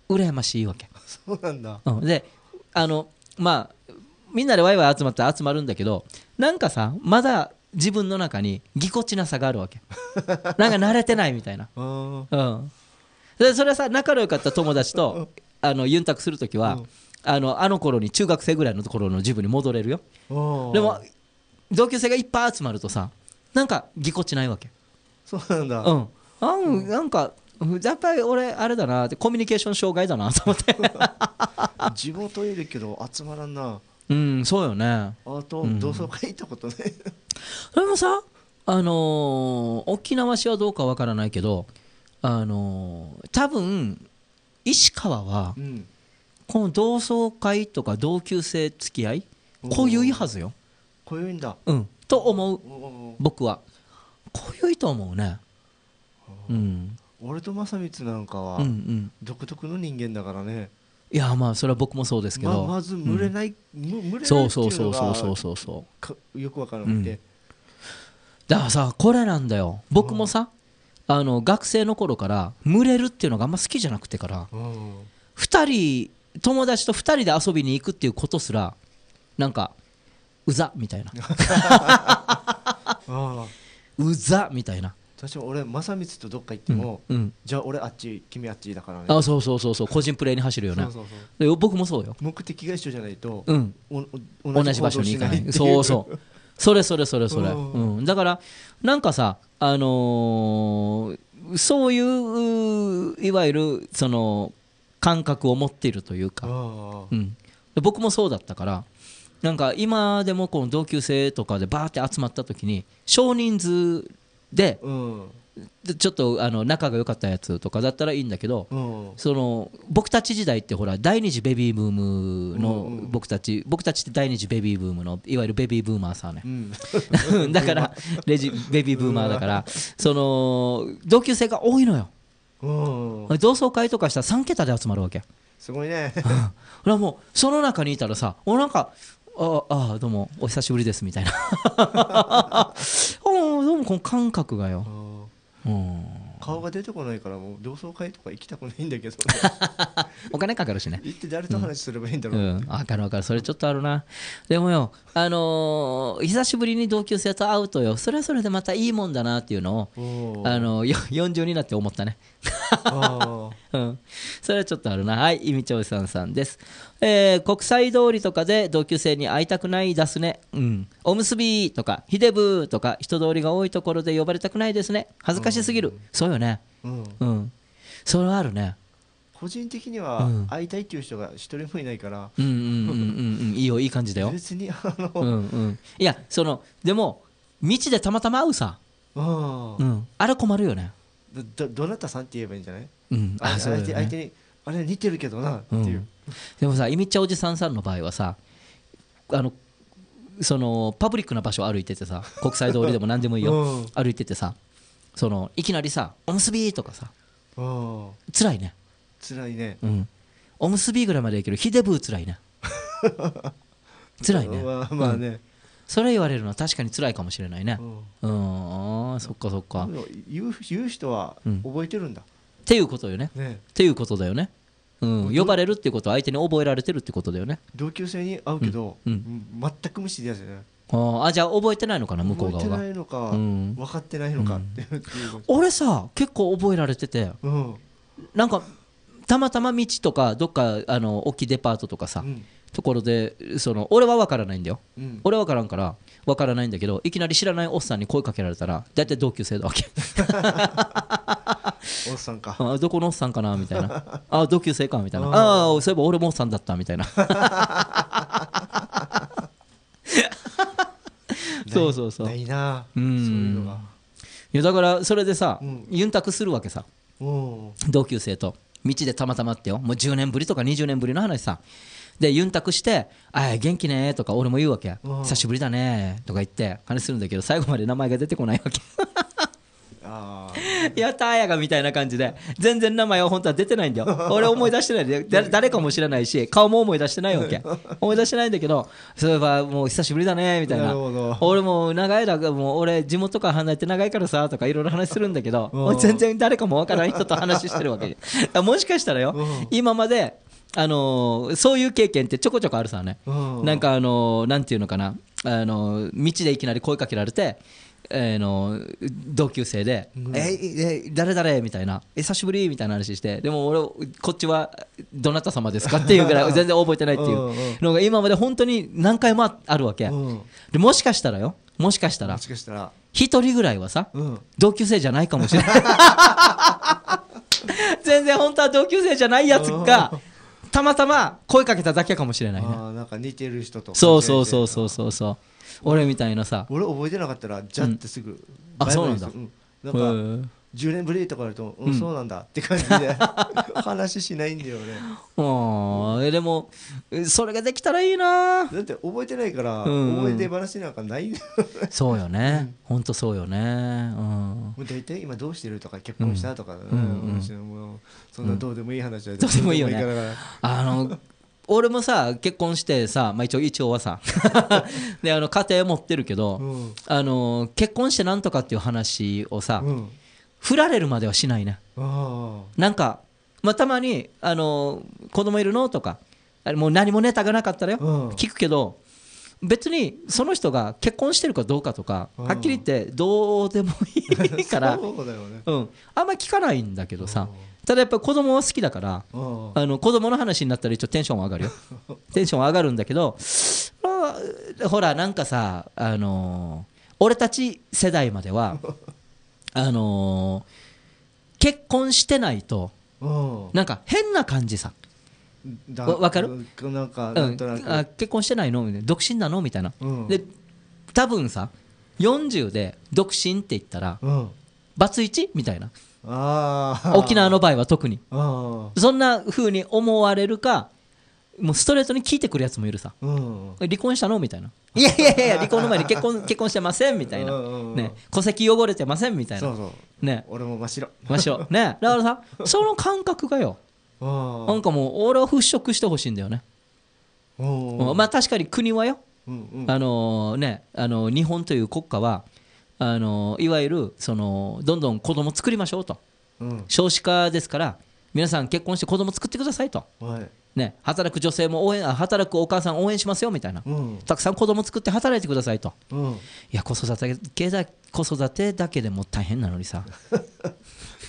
羨ましいわけそうなんだ、うん、であのまあみんなでワイワイ集まって集まるんだけどなんかさまだ自分の中にぎこちなさがあるわけ <laughs> なんか慣れてないみたいな、うん、でそれはさ仲の良かった友達とあのユンタクする時は、うん、あのあの頃に中学生ぐらいのところの自分に戻れるよでも同級生がいっぱい集まるとさなんかぎこちないわけそうなんだうんあんなんかやっぱり俺あれだなコミュニケーション障害だなと思って <laughs> 地元いるけど集まらんなうんそうよねあと同窓会行ったことね、うん、もさあのー、沖縄市はどうかわからないけどあのー、多分石川は、うん、この同窓会とか同級生付き合い濃ゆいはずよ濃ゆいんだうんと思う僕は濃いと思うね。うん、俺と正光なんかは独特の人間だからね。いやまあそれは僕もそうですけど、ままず群れない、うん、群れないってそうそうそうそうそうそうよくわからなくて、うん、だからさこれなんだよ僕もさ、あの学生の頃から群れるっていうのがあんま好きじゃなくてから、う2人友達と2人で遊びに行くっていうことすらなんかうざみたいな <laughs> うざみたいな私も俺正光とどっか行っても、うんうん、じゃあ俺あっち君あっちだからねあそうそうそうそう個人プレーに走るよねで僕もそうよ目的が一緒じゃないと、うん、同じ場所に行かないそうそうそれそれそれそれ、うん、だからなんかさあのー、そういういわゆるその感覚を持っているというか、うん、僕もそうだったからなんか今でもこの同級生とかでバーって集まった時に少人数で、ちょっとあの仲が良かったやつとかだったらいいんだけど、その僕たち時代ってほら第二次ベビーブームの僕たち、僕たちって第二次ベビーブームのいわゆるベビーブーマーさんね、<laughs> だからレジベビーブーマーだから、その同級生が多いのよ、同窓会とかしたら3桁で集まるわけすごいねほらもうその中にいたらさおなんかああどうもお久しぶりですみたいな <laughs> あどうもこの感覚がよ、うん、顔が出てこないからもう同窓会とか行きたくないんだけど <laughs> お金かかるしね行って誰と話すればいいんだろう、うんうん、分かる分かるそれちょっとあるなでもよあのー、久しぶりに同級生と会うとよそれはそれでまたいいもんだなっていうのを、あのー、40になって思ったねうん、それはちょっとあるなはい意味調さんさんです、えー、国際通りとかで同級生に会いたくないですね、うん、おむすびとかひでぶとか人通りが多いところで呼ばれたくないですね恥ずかしすぎる、うん、そうよねうん、うん、それはあるね個人的には会いたいっていう人が一人もいないから、うん、うんうんうん、うん、いいよいい感じだよ別にあの、うんうん、いやそのでも道でたまたま会うさ、うん、あれ困るよねどどなたさんって言えばいいんじゃない、うん、あそう、ね、相手にあれ似てるけどなっていう、うん、でもさいみちゃおじさんさんの場合はさあのそのパブリックな場所を歩いててさ国際通りでも何でもいいよ、うん、歩いててさそのいきなりさ「おむすび」とかさつらいねつらいね、うん、おむすびぐらいまでいけるひでぶうつらいねつら <laughs> いねまあまあね、それ言われるのは確かに辛いかもしれないねうんそっかそっか言う言う人は覚えてるんだ、うん、っていうことよね、ね、っていうことだよねうん、呼ばれるっていうことは相手に覚えられてるってことだよね同級生に会うけど、うんうん、全く無視でやつねああじゃあ覚えてないのかな向こう側が覚えてないのか、うん、分かってないのかって、うん、俺さ結構覚えられてて、うん、なんかたまたま道とかどっかあの大きいデパートとかさ、うんところでその俺は分からないんだよ、うん、俺は分からんから分からないんだけどいきなり知らないおっさんに声かけられたら大体同級生だわけ <laughs> おっさんかあどこのおっさんかなみたいな <laughs> あ同級生かみたいなああそういえば俺もおっさんだったみたいな <laughs> そうそうそうないなうんそういうのがだからそれでさ、うん、ユンタクするわけさ同級生と道でたまたまってよもう10年ぶりとか20年ぶりの話さでユンタクして「あ元気ね」とか俺も言うわけ「久しぶりだね」とか言って話するんだけど最後まで名前が出てこないわけ <laughs> <laughs> やったあやがみたいな感じで全然名前は本当は出てないんだよ <laughs> 俺思い出してないで誰かも知らないし顔も思い出してないわけ思い出してないんだけどそういえばもう久しぶりだねみたいな俺も長いだもう俺地元から離れて長いからさとかいろいろ話するんだけど全然誰かもわからない人と話してるわけもしかしたらよ今まであのそういう経験ってちょこちょこあるさね、なんかあのなんていうのかなあの道でいきなり声かけられてえー、の同級生で「うん、ええ誰誰?」みたいな「久しぶり」みたいな話してでも俺こっちはどなた様ですかっていうぐらい <laughs> 全然覚えてないっていうのが今まで本当に何回もあるわけ、でもしかしたらよもしかしたら1人ぐらいはさ、うん、同級生じゃないかもしれない <laughs> 全然本当は同級生じゃないやつか。たまたま声かけただけかもしれないねああなんか似てる人とそうそうそうそうそうそう俺みたいなさ俺覚えてなかったらじゃってすぐ、うん、あそうなんだ、うん、なんか10年ぶりとか言ると、うん、そうなんだって感じで <laughs> 話しないんだよねああ <laughs> でもそれができたらいいなだって覚えてないから、覚えて話なんかない <laughs> そうよね、うん、ほんとそうよねうん大体今どうしてるとか結婚したとか、うんうんうん、そんなどうでもいい話はどうでもいいよねあの俺もさ結婚してさ、まあ、一応一応はさであの家庭持ってるけど、うん、あの結婚してなんとかっていう話をさ、うん振られるまではしないねなんか、まあ、たまにあの「子供いるの?」とかもう何もネタがなかったらよ、聞くけど別にその人が結婚してるかどうかとかはっきり言ってどうでもいいから <laughs> そうだよねうん、あんまり聞かないんだけどさただやっぱ子供は好きだからあの子供の話になったら一応テンション上がるよ <laughs> テンション上がるんだけど、まあ、ほらなんかさあのー、俺たち世代までは <laughs> あのー、結婚してないとなんか変な感じさわかるなんかなんとなく、うん、あ結婚してないのみたいな独身なのみたいな、うん、で多分さ40で独身って言ったら、うん、バツイチみたいな沖縄の場合は特にそんなふうに思われるかもうストレートに聞いてくるやつもいるさ、うん離婚したのみたいないやいやいや <laughs> 離婚の前に結婚 <laughs> 結婚してませんみたいな、うんうんうん、ね、戸籍汚れてませんみたいなそうそうね俺も真っ白真っ白 <laughs> ねだからさその感覚がよなんかもう俺を払拭してほしいんだよねまあ確かに国はよ、うんうん、あのー、ねあのー、日本という国家はあのー、いわゆるそのどんどん子供作りましょうと、うん、少子化ですから皆さん結婚して子供作ってくださいと、はいね、働く女性も応援働くお母さん応援しますよみたいな、うん、たくさん子供作って働いてくださいと、うん、いや子育て経済子育てだけでも大変なのにさ <laughs>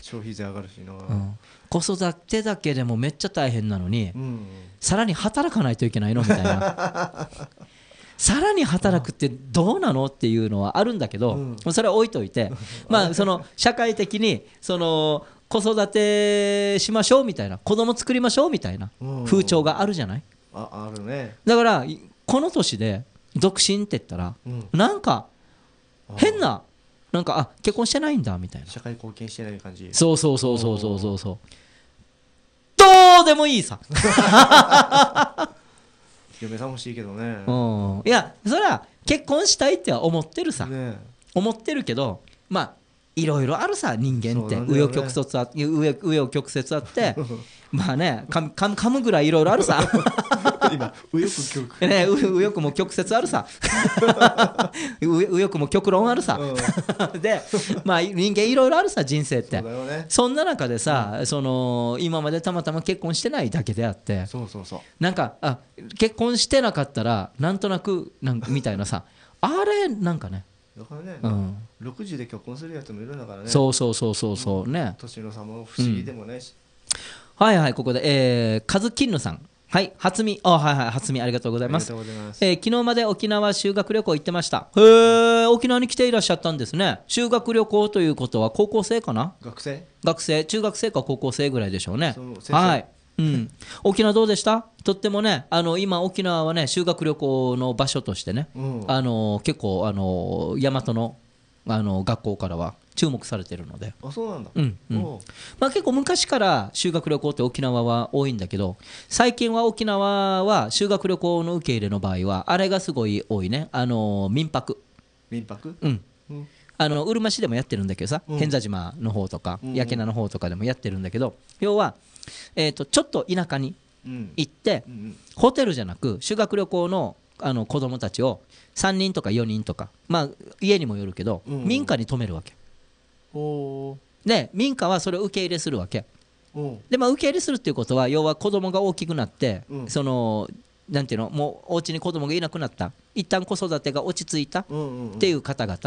消費税上がるしな、うん、子育てだけでもめっちゃ大変なのに、うん、さらに働かないといけないのみたいな <laughs> さらに働くってどうなのっていうのはあるんだけど、それは置いといて、まあ、その社会的にその子育てしましょうみたいな子供作りましょうみたいな風潮があるじゃない、ああるねだからこの年で独身って言ったら、うなんか変ななんかあ結婚してないんだみたいな社会貢献してない感じそうそうそうそうそうそうそうどうでもいいさ <laughs> 嫁さん欲しいけどねうんいやそりゃ結婚したいっては思ってるさ、ね、思ってるけどまあいろいろあるさ人間って紆余、ね、曲折あ紆余曲折あって <laughs> まあねか噛むぐらいいろいろあるさ <laughs> 今右翼曲 <laughs> ね右翼も曲折あるさ右翼も極論あるさ、うん、でまあ人間いろいろあるさ人生ってそ、ね,、んな中でさ、うん、その今までたまたま結婚してないだけであってそうそうそうなんかあ結婚してなかったらなんとなくなんみたいなさあれなんかねだからね、うん、60で結婚するやつもいるんだからねそうそうそうそうそうね年の差も不思議でもないし、うん、はいはいここでええカズキンヌさんはい、初見、あ、はいはい、初見、ありがとうございます。えー、昨日まで沖縄修学旅行行ってました。へえ、沖縄に来ていらっしゃったんですね。修学旅行ということは高校生かな。学生。学生、中学生か高校生ぐらいでしょうね。はい。うん、沖縄どうでしたとってもねあの今沖縄はね修学旅行の場所としてね、うん、あの結構あの大和のあの学校からは注目されてるのであそうなんだ、うんうんまあ、結構昔から修学旅行って沖縄は多いんだけど最近は沖縄は修学旅行の受け入れの場合はあれがすごい多いねあの民泊民泊うん、うんあのうるま市でもやってるんだけどさ、うん、偏島の方とか、やけなの方とかでもやってるんだけど要はえーと、ちょっと田舎に行って、うんうんホテルじゃなく修学旅行のあの子供たちを3人とか4人とか、まあ、家にもよるけど、うんうん、民家に泊めるわけ。で民家はそれを受け入れするわけ。でまあ、受け入れするっていうことは要は子供が大きくなって、そのなていうのもうお家に子供がいなくなった一旦子育てが落ち着いたっていう方々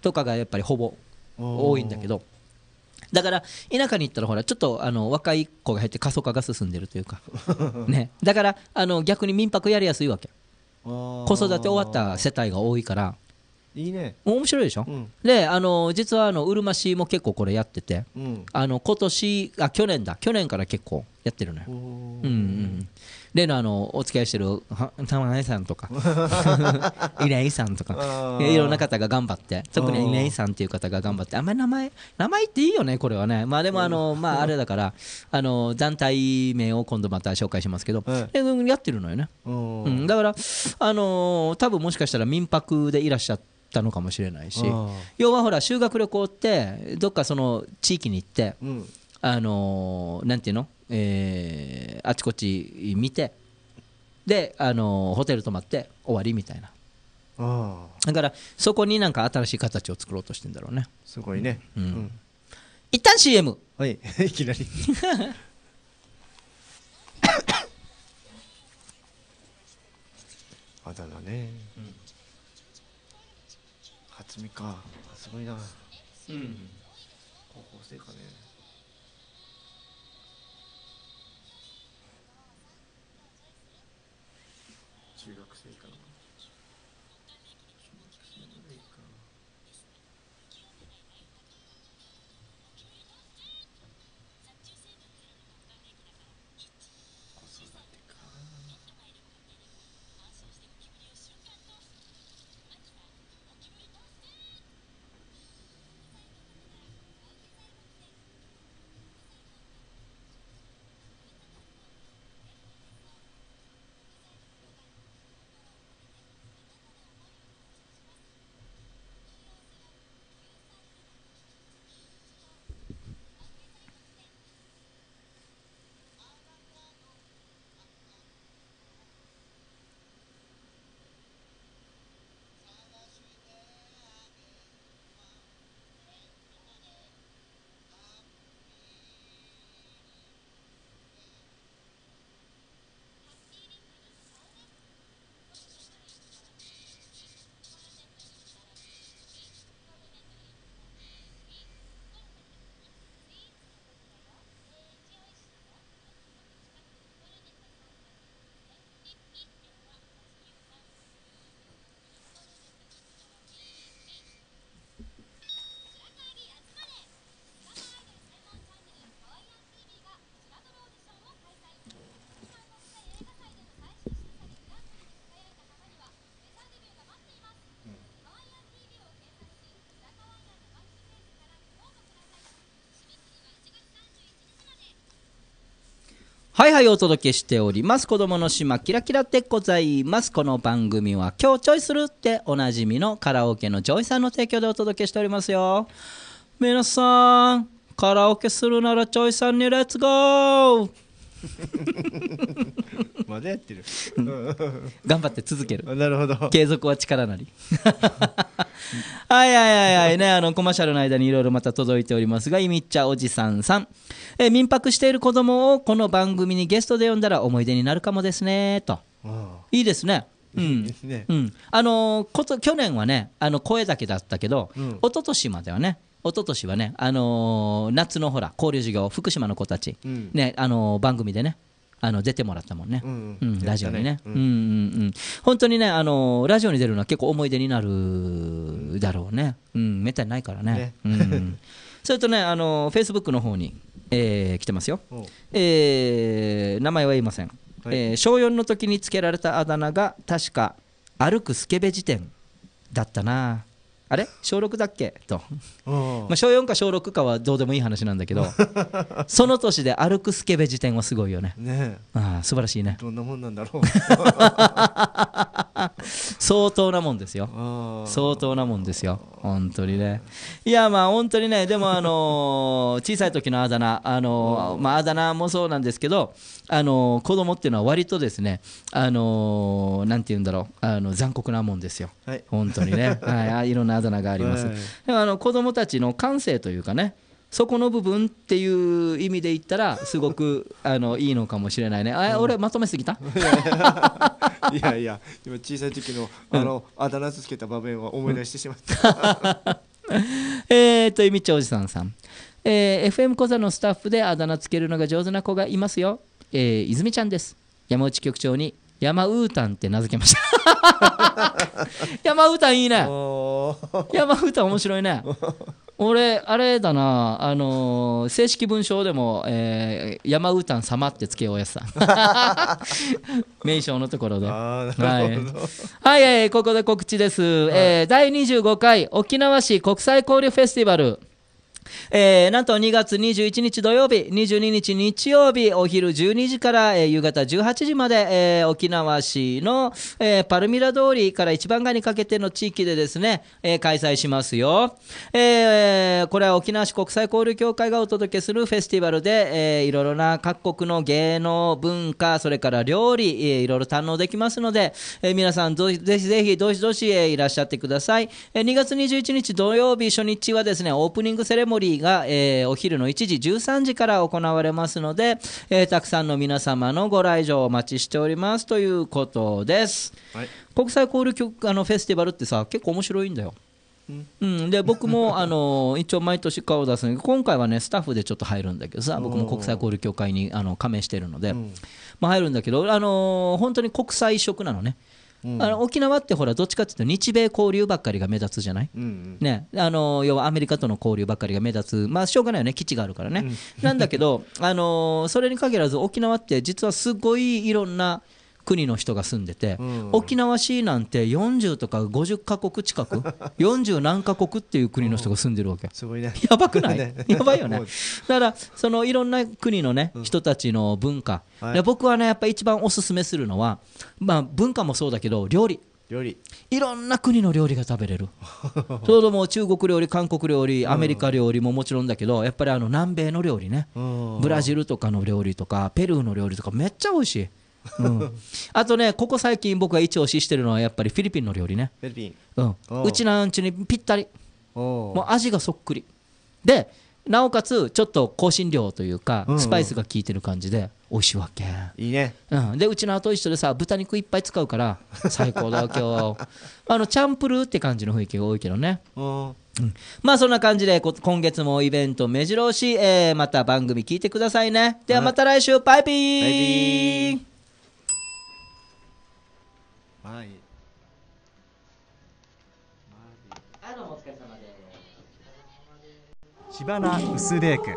とかがやっぱりほぼ多いんだけどだから田舎に行ったらほらちょっとあの若い子が減って過疎化が進んでるというか <laughs> ねだからあの逆に民泊やりやすいわけ子育て終わった世帯が多いからいいね面白いでしょ、うん、であの実はあのうるま市も結構これやってて、うん、あの今年あ去年だ去年から結構やってるのよ、うんうん、例のあのお付き合いしてる玉井さんとか <laughs> 稲井さんとかいろんな方が頑張って特に稲井さんっていう方が頑張ってあんまり名前名前っていいよねこれはねまあでもあの、うん、まああれだからあの団体名を今度また紹介しますけど、やってるのよね、うん、だからあの多分もしかしたら民泊でいらっしゃってたのかもしれないし要はほら修学旅行ってどっかその地域に行って、うん、あのー、なんていうの、えー、あちこち見てで、あのー、ホテル泊まって終わりみたいなあだからそこになんか新しい形を作ろうとしてんだろうねすごいね、うんうん、一旦 CM はい <laughs> いきなり <laughs> あだ名ね、うん、初見かすごいなうん高校生かねはいはいお届けしております。子供の島キラキラでございます。この番組は今日チョイするっておなじみのカラオケのジョイさんの提供でお届けしておりますよ。皆さん、カラオケするならチョイさんにレッツゴー <laughs> までやってる、頑張って続ける <laughs> なるほど継続は力なり <laughs> はいはいはいはいねあのコマーシャルの間にいろいろまた届いておりますがいみっちゃおじさんさん、え民泊している子供をこの番組にゲストで呼んだら思い出になるかもですねといいですねうん、あのこと去年はねあの声だけだったけど、うん、一昨年まではね一昨年はね、あのー、夏のほら交流授業福島の子たち、うん、ねあのー、番組でねあの出てもらったもんね、うんうんうん、ラジオにね、うんうんうん本当にねあのラジオに出るのは結構思い出になるだろうね、うん、めったにないからね、ねうん、それとねあのフェイスブックの方に、えー、来てますよ、えー、名前は言いません、はい、えー、小4の時につけられたあだ名が確か「歩くスケベ辞典」だったなあれ小6だっけと、まあ、小4か小6かはどうでもいい話なんだけど <laughs> その年で歩くスケベ辞典はすごいよねねああ素晴らしいねどんなもんなんだろう <laughs> <laughs> 相当なもんですよ相当なもんですよ本当にねいやまあ本当にねでもあのー、<laughs> 小さい時のあだ名あのー、まああだ名もそうなんですけどあのー、子供っていうのは割とですねあのー、なんて言うんだろうあの残酷なもんですよ、はい、本当にね、<laughs> はい、いろんなあだ名があります、はい、でもあの子供たちの感性というかねそこの部分っていう意味で言ったら <laughs> すごくあのいいのかもしれないねあ、うん、俺まとめすぎた <laughs> いやいや今小さい時のあの、うん、あだ名つけた場面は思い出してしまった <laughs> えっと、ゆみちおじさんさん。えー、FM 小座のスタッフであだ名つけるのが上手な子がいますよ。えー、泉ちゃんです。山内局長に山ウータンって名付けました <laughs> 山ウータンいいね山ウータン面白いね俺あれだなあのー、正式文章でも、えー、山ウータン様ってつけようやささ <laughs> 名称のところではい、はい、はい、ここで告知です、はい、えー、第25回沖縄市国際交流フェスティバルえー、なんと2月21日土曜日、22日日曜日、お昼12時から、えー、夕方18時まで、えー、沖縄市の、えパルミラ通りから一番街にかけての地域でですね、え開催しますよ。えこれは沖縄市国際交流協会がお届けするフェスティバルで、えいろいろな各国の芸能、文化、それから料理、えー、いろいろ堪能できますので、え皆さんぜひぜひ、どしどし、えいらっしゃってください。え2月21日土曜日初日はですね、オープニングセレモニーモリーが、えー、お昼の1時13時から行われますので、えー、たくさんの皆様のご来場をお待ちしておりますということです、はい、国際交流局あのフェスティバルってさ結構面白いんだようん、で僕も <laughs> あの一応毎年顔を出すのに今回はねスタッフでちょっと入るんだけどさ僕も国際交流協会にあの加盟してるので、うん、まあ、入るんだけど、あのー、本当に国際色なのね、あの沖縄ってほらどっちかっていうと日米交流ばっかりが目立つじゃない、うんうん、ね、あの要はアメリカとの交流ばっかりが目立つ、まあ、しょうがないよね基地があるからね、うん、なんだけど、あのそれに限らず沖縄って実はすごいいろんな国の人が住んでて、うん、沖縄市なんて40とか50か国近く40 <laughs> 何か国っていう国の人が住んでるわけ、うんね、やばくない、<laughs> やばいよねだからそのいろんな国のね、人たちの文化、はい、で僕はねやっぱ一番おすすめするのは、まあ、文化もそうだけど料理料理いろんな国の料理が食べれるちょ <laughs> うどもう中国料理韓国料理アメリカ料理ももちろんだけどやっぱりあの南米の料理ねブラジルとかの料理とかペルーの料理とかめっちゃ美味しいうん、あとねここ最近僕が一押ししてるのはやっぱりフィリピンの料理ねフィリピン、うん、うちなんちにぴったりもう味がそっくりでなおかつちょっと香辛料というか、スパイスが効いてる感じで美味しいわけいいね、うん、でうちの後一緒でさ豚肉いっぱい使うから <laughs> 最高だ今日あのチャンプルーって感じの雰囲気が多いけどねうん、まあそんな感じで今月もイベント目白押し、えー、また番組聞いてくださいねではまた来週、バイビーはい。あどうもお疲れ様です。柴名薄レイク。